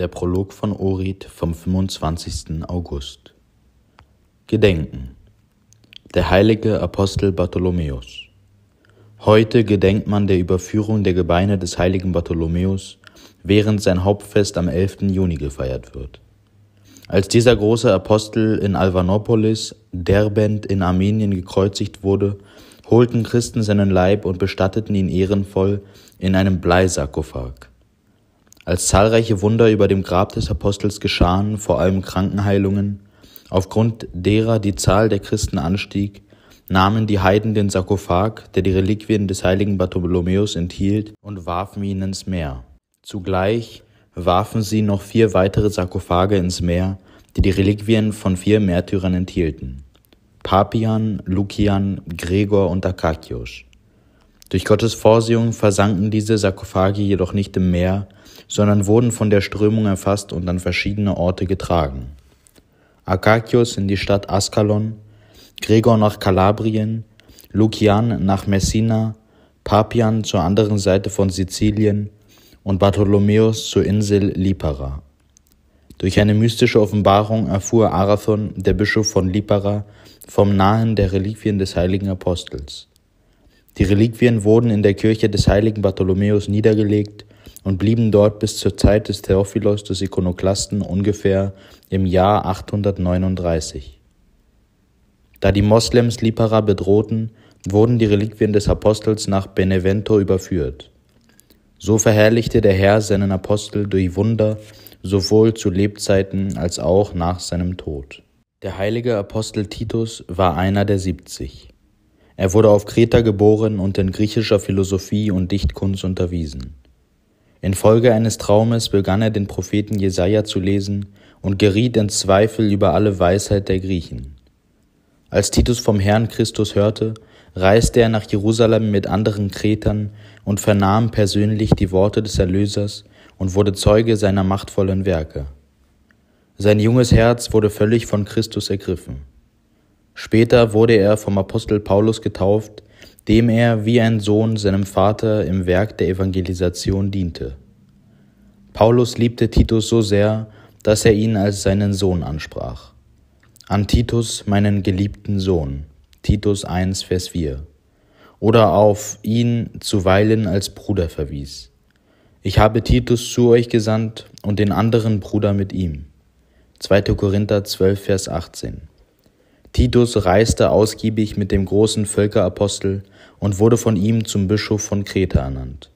Der Prolog von Orit vom 25. August. Gedenken. Der heilige Apostel Bartholomäus. Heute gedenkt man der Überführung der Gebeine des heiligen Bartholomäus, während sein Hauptfest am 11. Juni gefeiert wird. Als dieser große Apostel in Alvanopolis, Derbent in Armenien gekreuzigt wurde, holten Christen seinen Leib und bestatteten ihn ehrenvoll in einem Bleisarkophag. Als zahlreiche Wunder über dem Grab des Apostels geschahen, vor allem Krankenheilungen, aufgrund derer die Zahl der Christen anstieg, nahmen die Heiden den Sarkophag, der die Reliquien des heiligen Bartholomäus enthielt, und warfen ihn ins Meer. Zugleich warfen sie noch vier weitere Sarkophage ins Meer, die die Reliquien von vier Märtyrern enthielten. Papian, Lukian, Gregor und Akakios. Durch Gottes Vorsehung versanken diese Sarkophage jedoch nicht im Meer, sondern wurden von der Strömung erfasst und an verschiedene Orte getragen. Akakios in die Stadt Askalon, Gregor nach Kalabrien, Lukian nach Messina, Papian zur anderen Seite von Sizilien und Bartholomäus zur Insel Lipara. Durch eine mystische Offenbarung erfuhr Arathon, der Bischof von Lipara, vom Nahen der Reliquien des heiligen Apostels. Die Reliquien wurden in der Kirche des heiligen Bartholomäus niedergelegt und blieben dort bis zur Zeit des Theophilos des Ikonoklasten ungefähr im Jahr 839. Da die Moslems Lipara bedrohten, wurden die Reliquien des Apostels nach Benevento überführt. So verherrlichte der Herr seinen Apostel durch Wunder, sowohl zu Lebzeiten als auch nach seinem Tod. Der heilige Apostel Titus war einer der siebzig. Er wurde auf Kreta geboren und in griechischer Philosophie und Dichtkunst unterwiesen. Infolge eines Traumes begann er den Propheten Jesaja zu lesen und geriet in Zweifel über alle Weisheit der Griechen. Als Titus vom Herrn Christus hörte, reiste er nach Jerusalem mit anderen Kretern und vernahm persönlich die Worte des Erlösers und wurde Zeuge seiner machtvollen Werke. Sein junges Herz wurde völlig von Christus ergriffen. Später wurde er vom Apostel Paulus getauft dem er wie ein Sohn seinem Vater im Werk der Evangelisation diente. Paulus liebte Titus so sehr, dass er ihn als seinen Sohn ansprach. An Titus, meinen geliebten Sohn. Titus 1, Vers 4. Oder auf ihn zuweilen als Bruder verwies. Ich habe Titus zu euch gesandt und den anderen Bruder mit ihm. 2. Korinther 12, Vers 18. Titus reiste ausgiebig mit dem großen Völkerapostel und wurde von ihm zum Bischof von Kreta ernannt.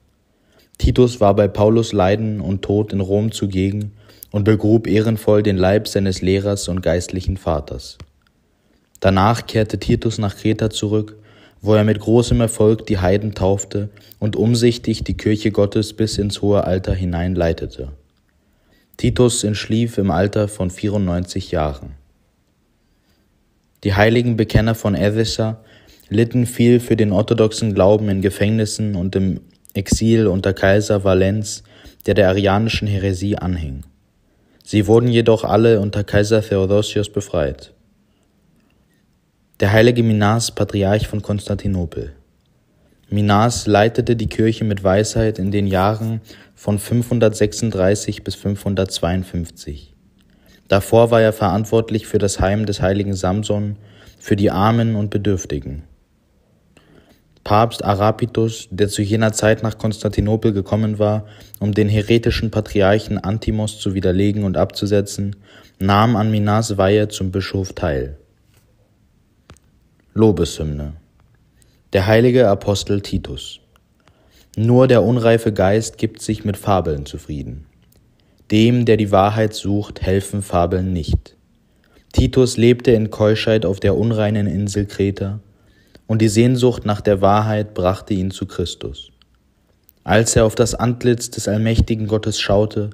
Titus war bei Paulus Leiden und Tod in Rom zugegen und begrub ehrenvoll den Leib seines Lehrers und geistlichen Vaters. Danach kehrte Titus nach Kreta zurück, wo er mit großem Erfolg die Heiden taufte und umsichtig die Kirche Gottes bis ins hohe Alter hinein leitete. Titus entschlief im Alter von 94 Jahren. Die heiligen Bekenner von Edessa litten viel für den orthodoxen Glauben in Gefängnissen und im Exil unter Kaiser Valens, der der arianischen Häresie anhing. Sie wurden jedoch alle unter Kaiser Theodosius befreit. Der heilige Minas, Patriarch von Konstantinopel. Minas leitete die Kirche mit Weisheit in den Jahren von 536 bis 552. Davor war er verantwortlich für das Heim des heiligen Samson, für die Armen und Bedürftigen. Papst Arapitus, der zu jener Zeit nach Konstantinopel gekommen war, um den heretischen Patriarchen Antimos zu widerlegen und abzusetzen, nahm an Minas Weihe zum Bischof teil. Lobeshymne Der heilige Apostel Titus Nur der unreife Geist gibt sich mit Fabeln zufrieden. Dem, der die Wahrheit sucht, helfen Fabeln nicht. Titus lebte in Keuschheit auf der unreinen Insel Kreta, und die Sehnsucht nach der Wahrheit brachte ihn zu Christus. Als er auf das Antlitz des allmächtigen Gottes schaute,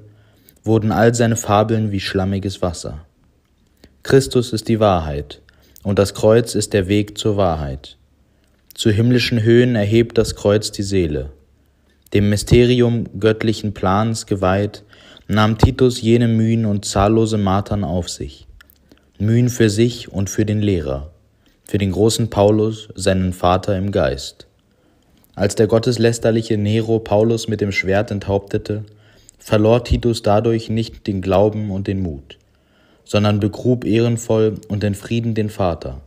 wurden all seine Fabeln wie schlammiges Wasser. Christus ist die Wahrheit, und das Kreuz ist der Weg zur Wahrheit. Zu himmlischen Höhen erhebt das Kreuz die Seele. Dem Mysterium göttlichen Plans geweiht, nahm Titus jene Mühen und zahllose Martern auf sich. Mühen für sich und für den Lehrer, für den großen Paulus, seinen Vater im Geist. Als der gotteslästerliche Nero Paulus mit dem Schwert enthauptete, verlor Titus dadurch nicht den Glauben und den Mut, sondern begrub ehrenvoll und in Frieden den Vater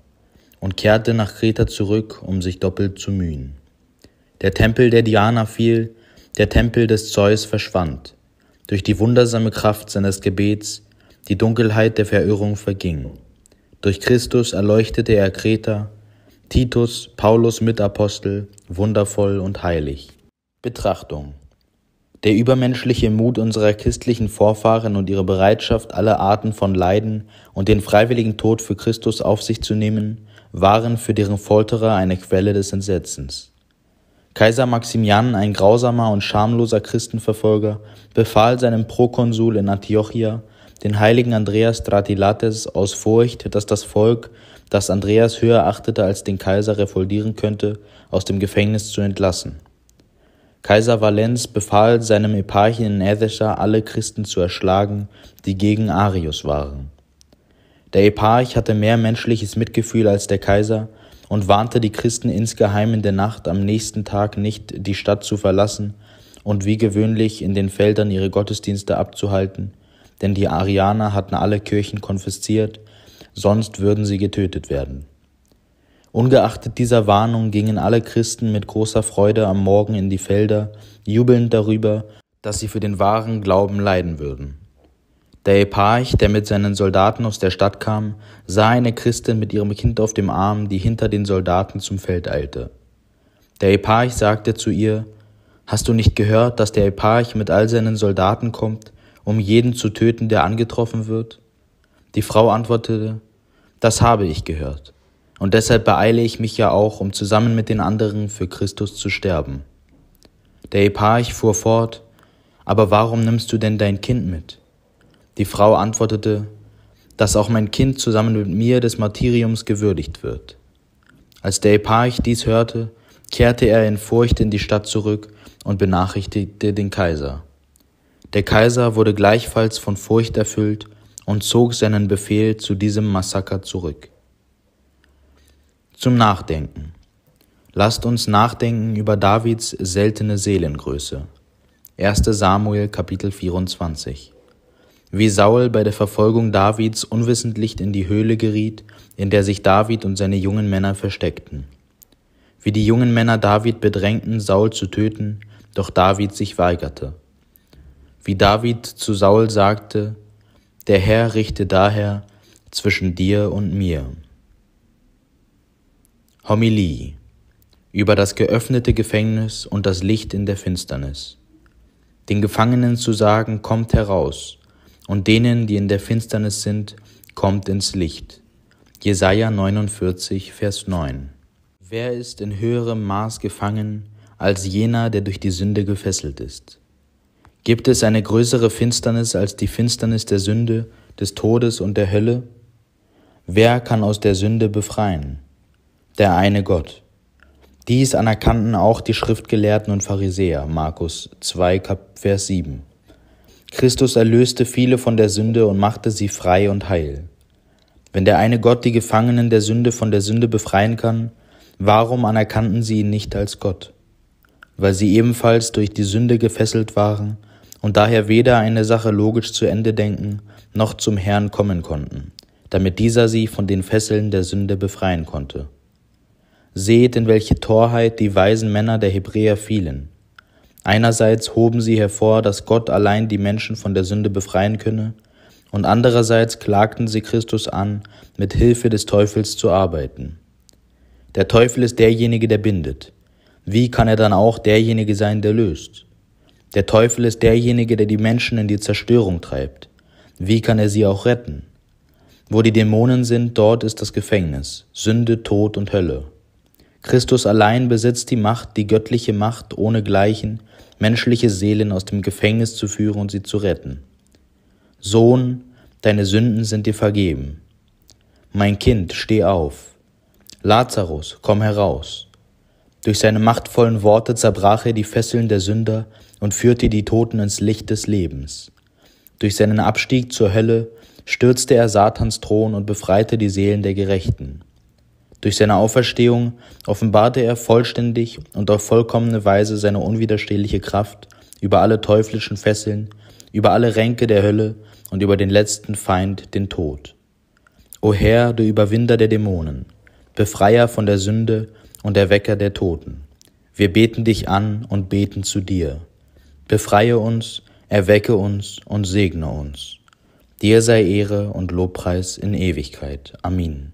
und kehrte nach Kreta zurück, um sich doppelt zu mühen. Der Tempel der Diana fiel, der Tempel des Zeus verschwand, durch die wundersame Kraft seines Gebets die Dunkelheit der Verirrung verging. Durch Christus erleuchtete er Kreta, Titus, Paulus Mitapostel, wundervoll und heilig. Betrachtung Der übermenschliche Mut unserer christlichen Vorfahren und ihre Bereitschaft, alle Arten von Leiden und den freiwilligen Tod für Christus auf sich zu nehmen, waren für deren Folterer eine Quelle des Entsetzens. Kaiser Maximian, ein grausamer und schamloser Christenverfolger, befahl seinem Prokonsul in Antiochia, den heiligen Andreas Stratilates aus Furcht, dass das Volk, das Andreas höher achtete als den Kaiser refoldieren könnte, aus dem Gefängnis zu entlassen. Kaiser Valens befahl seinem Eparchen in Edessa, alle Christen zu erschlagen, die gegen Arius waren. Der Eparch hatte mehr menschliches Mitgefühl als der Kaiser, und warnte die Christen insgeheim in der Nacht am nächsten Tag nicht, die Stadt zu verlassen und wie gewöhnlich in den Feldern ihre Gottesdienste abzuhalten, denn die Arianer hatten alle Kirchen konfisziert, sonst würden sie getötet werden. Ungeachtet dieser Warnung gingen alle Christen mit großer Freude am Morgen in die Felder, jubelnd darüber, dass sie für den wahren Glauben leiden würden. Der Eparch, der mit seinen Soldaten aus der Stadt kam, sah eine Christin mit ihrem Kind auf dem Arm, die hinter den Soldaten zum Feld eilte. Der Eparch sagte zu ihr, Hast du nicht gehört, dass der Eparch mit all seinen Soldaten kommt, um jeden zu töten, der angetroffen wird? Die Frau antwortete, Das habe ich gehört. Und deshalb beeile ich mich ja auch, um zusammen mit den anderen für Christus zu sterben. Der Eparch fuhr fort, Aber warum nimmst du denn dein Kind mit? Die Frau antwortete, dass auch mein Kind zusammen mit mir des Martyriums gewürdigt wird. Als der Eparch dies hörte, kehrte er in Furcht in die Stadt zurück und benachrichtigte den Kaiser. Der Kaiser wurde gleichfalls von Furcht erfüllt und zog seinen Befehl zu diesem Massaker zurück. Zum Nachdenken. Lasst uns nachdenken über Davids seltene Seelengröße. 1 Samuel Kapitel 24 wie Saul bei der Verfolgung Davids unwissentlich in die Höhle geriet, in der sich David und seine jungen Männer versteckten. Wie die jungen Männer David bedrängten, Saul zu töten, doch David sich weigerte. Wie David zu Saul sagte, der Herr richte daher zwischen dir und mir. Homilie über das geöffnete Gefängnis und das Licht in der Finsternis. Den Gefangenen zu sagen, kommt heraus, und denen, die in der Finsternis sind, kommt ins Licht. Jesaja 49, Vers 9. Wer ist in höherem Maß gefangen als jener, der durch die Sünde gefesselt ist? Gibt es eine größere Finsternis als die Finsternis der Sünde, des Todes und der Hölle? Wer kann aus der Sünde befreien? Der eine Gott. Dies anerkannten auch die Schriftgelehrten und Pharisäer, Markus 2, Vers 7. Christus erlöste viele von der Sünde und machte sie frei und heil. Wenn der eine Gott die Gefangenen der Sünde von der Sünde befreien kann, warum anerkannten sie ihn nicht als Gott? Weil sie ebenfalls durch die Sünde gefesselt waren und daher weder eine Sache logisch zu Ende denken noch zum Herrn kommen konnten, damit dieser sie von den Fesseln der Sünde befreien konnte. Seht, in welche Torheit die weisen Männer der Hebräer fielen. Einerseits hoben sie hervor, dass Gott allein die Menschen von der Sünde befreien könne, und andererseits klagten sie Christus an, mit Hilfe des Teufels zu arbeiten. Der Teufel ist derjenige, der bindet. Wie kann er dann auch derjenige sein, der löst? Der Teufel ist derjenige, der die Menschen in die Zerstörung treibt. Wie kann er sie auch retten? Wo die Dämonen sind, dort ist das Gefängnis, Sünde, Tod und Hölle. Christus allein besitzt die Macht, die göttliche Macht ohnegleichen, menschliche Seelen aus dem Gefängnis zu führen und sie zu retten. Sohn, deine Sünden sind dir vergeben. Mein Kind, steh auf. Lazarus, komm heraus. Durch seine machtvollen Worte zerbrach er die Fesseln der Sünder und führte die Toten ins Licht des Lebens. Durch seinen Abstieg zur Hölle stürzte er Satans Thron und befreite die Seelen der Gerechten. Durch seine Auferstehung offenbarte er vollständig und auf vollkommene Weise seine unwiderstehliche Kraft über alle teuflischen Fesseln, über alle Ränke der Hölle und über den letzten Feind, den Tod. O Herr, du Überwinder der Dämonen, Befreier von der Sünde und Erwecker der Toten, wir beten dich an und beten zu dir. Befreie uns, erwecke uns und segne uns. Dir sei Ehre und Lobpreis in Ewigkeit. Amen.